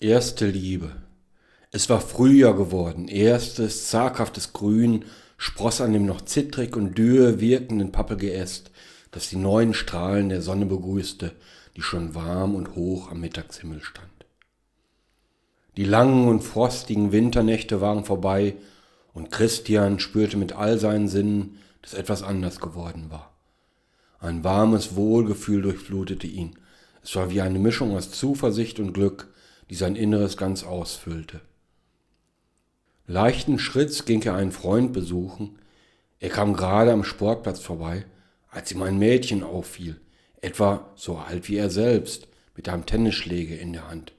Erste Liebe. Es war Frühjahr geworden, erstes zaghaftes Grün spross an dem noch zittrig und dürr wirkenden Pappelgeäst, das die neuen Strahlen der Sonne begrüßte, die schon warm und hoch am Mittagshimmel stand. Die langen und frostigen Winternächte waren vorbei, und Christian spürte mit all seinen Sinnen, dass etwas anders geworden war. Ein warmes Wohlgefühl durchflutete ihn. Es war wie eine Mischung aus Zuversicht und Glück, die sein Inneres ganz ausfüllte. Leichten Schritts ging er einen Freund besuchen. Er kam gerade am Sportplatz vorbei, als ihm ein Mädchen auffiel, etwa so alt wie er selbst, mit einem Tennisschläge in der Hand.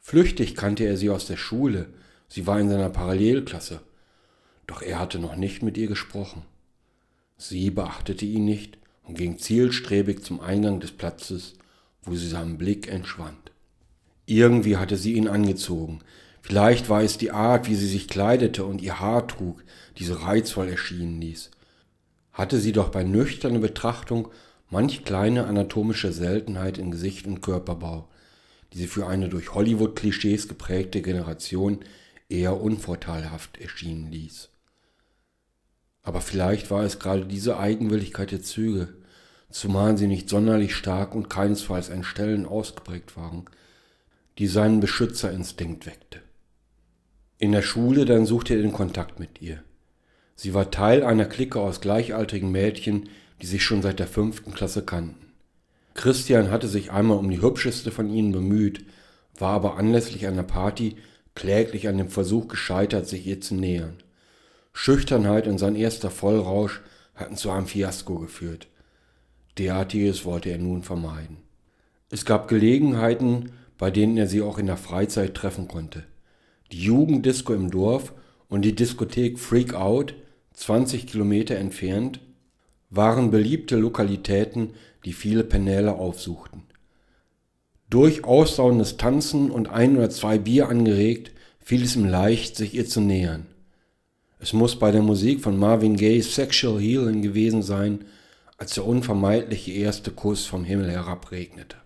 Flüchtig kannte er sie aus der Schule, sie war in seiner Parallelklasse, doch er hatte noch nicht mit ihr gesprochen. Sie beachtete ihn nicht und ging zielstrebig zum Eingang des Platzes, wo sie seinem Blick entschwand. Irgendwie hatte sie ihn angezogen. Vielleicht war es die Art, wie sie sich kleidete und ihr Haar trug, die so reizvoll erschienen ließ. Hatte sie doch bei nüchterner Betrachtung manch kleine anatomische Seltenheit in Gesicht und Körperbau, die sie für eine durch Hollywood-Klischees geprägte Generation eher unvorteilhaft erschienen ließ. Aber vielleicht war es gerade diese Eigenwilligkeit der Züge, zumal sie nicht sonderlich stark und keinesfalls an Stellen ausgeprägt waren, die seinen Beschützerinstinkt weckte. In der Schule dann suchte er den Kontakt mit ihr. Sie war Teil einer Clique aus gleichaltrigen Mädchen, die sich schon seit der fünften Klasse kannten. Christian hatte sich einmal um die hübscheste von ihnen bemüht, war aber anlässlich einer Party kläglich an dem Versuch gescheitert, sich ihr zu nähern. Schüchternheit und sein erster Vollrausch hatten zu einem Fiasko geführt. Derartiges wollte er nun vermeiden. Es gab Gelegenheiten, bei denen er sie auch in der Freizeit treffen konnte. Die Jugenddisco im Dorf und die Diskothek Freak Out, 20 Kilometer entfernt, waren beliebte Lokalitäten, die viele Penäle aufsuchten. Durch ausdauerndes Tanzen und ein oder zwei Bier angeregt, fiel es ihm leicht, sich ihr zu nähern. Es muss bei der Musik von Marvin Gayes Sexual Healing gewesen sein, als der unvermeidliche erste Kuss vom Himmel herabregnete.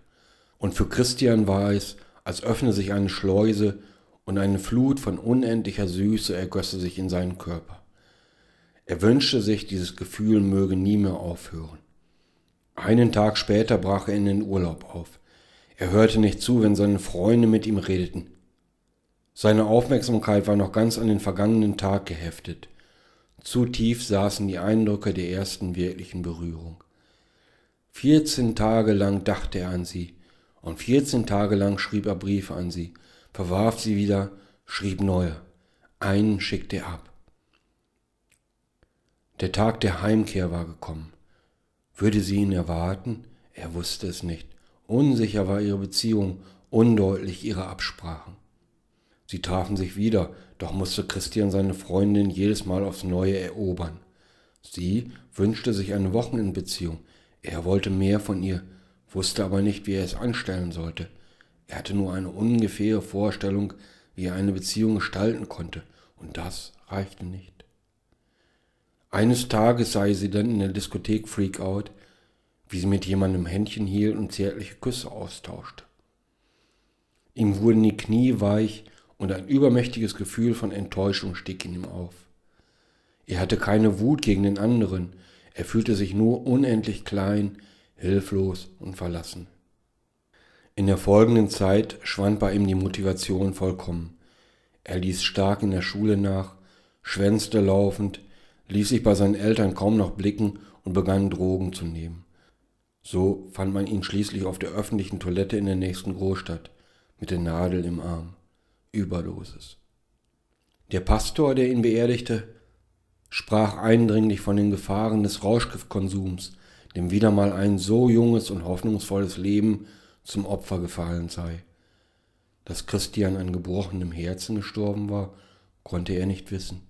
Und für Christian war es, als öffne sich eine Schleuse und eine Flut von unendlicher Süße ergösse sich in seinen Körper. Er wünschte sich, dieses Gefühl möge nie mehr aufhören. Einen Tag später brach er in den Urlaub auf. Er hörte nicht zu, wenn seine Freunde mit ihm redeten. Seine Aufmerksamkeit war noch ganz an den vergangenen Tag geheftet. Zu tief saßen die Eindrücke der ersten wirklichen Berührung. Vierzehn Tage lang dachte er an sie. Und 14 Tage lang schrieb er Briefe an sie, verwarf sie wieder, schrieb neue. Einen schickte er ab. Der Tag der Heimkehr war gekommen. Würde sie ihn erwarten? Er wusste es nicht. Unsicher war ihre Beziehung, undeutlich ihre Absprachen. Sie trafen sich wieder, doch musste Christian seine Freundin jedes Mal aufs Neue erobern. Sie wünschte sich eine Wochenendbeziehung. Er wollte mehr von ihr, wusste aber nicht, wie er es anstellen sollte. Er hatte nur eine ungefähre Vorstellung, wie er eine Beziehung gestalten konnte, und das reichte nicht. Eines Tages sei sie dann in der Diskothek Freak Out, wie sie mit jemandem Händchen hielt und zärtliche Küsse austauschte. Ihm wurden die Knie weich und ein übermächtiges Gefühl von Enttäuschung stieg in ihm auf. Er hatte keine Wut gegen den anderen, er fühlte sich nur unendlich klein, hilflos und verlassen. In der folgenden Zeit schwand bei ihm die Motivation vollkommen. Er ließ stark in der Schule nach, schwänzte laufend, ließ sich bei seinen Eltern kaum noch blicken und begann Drogen zu nehmen. So fand man ihn schließlich auf der öffentlichen Toilette in der nächsten Großstadt, mit der Nadel im Arm. Überdosis. Der Pastor, der ihn beerdigte, sprach eindringlich von den Gefahren des Rauschgiftkonsums, dem wieder mal ein so junges und hoffnungsvolles Leben zum Opfer gefallen sei. Dass Christian an gebrochenem Herzen gestorben war, konnte er nicht wissen.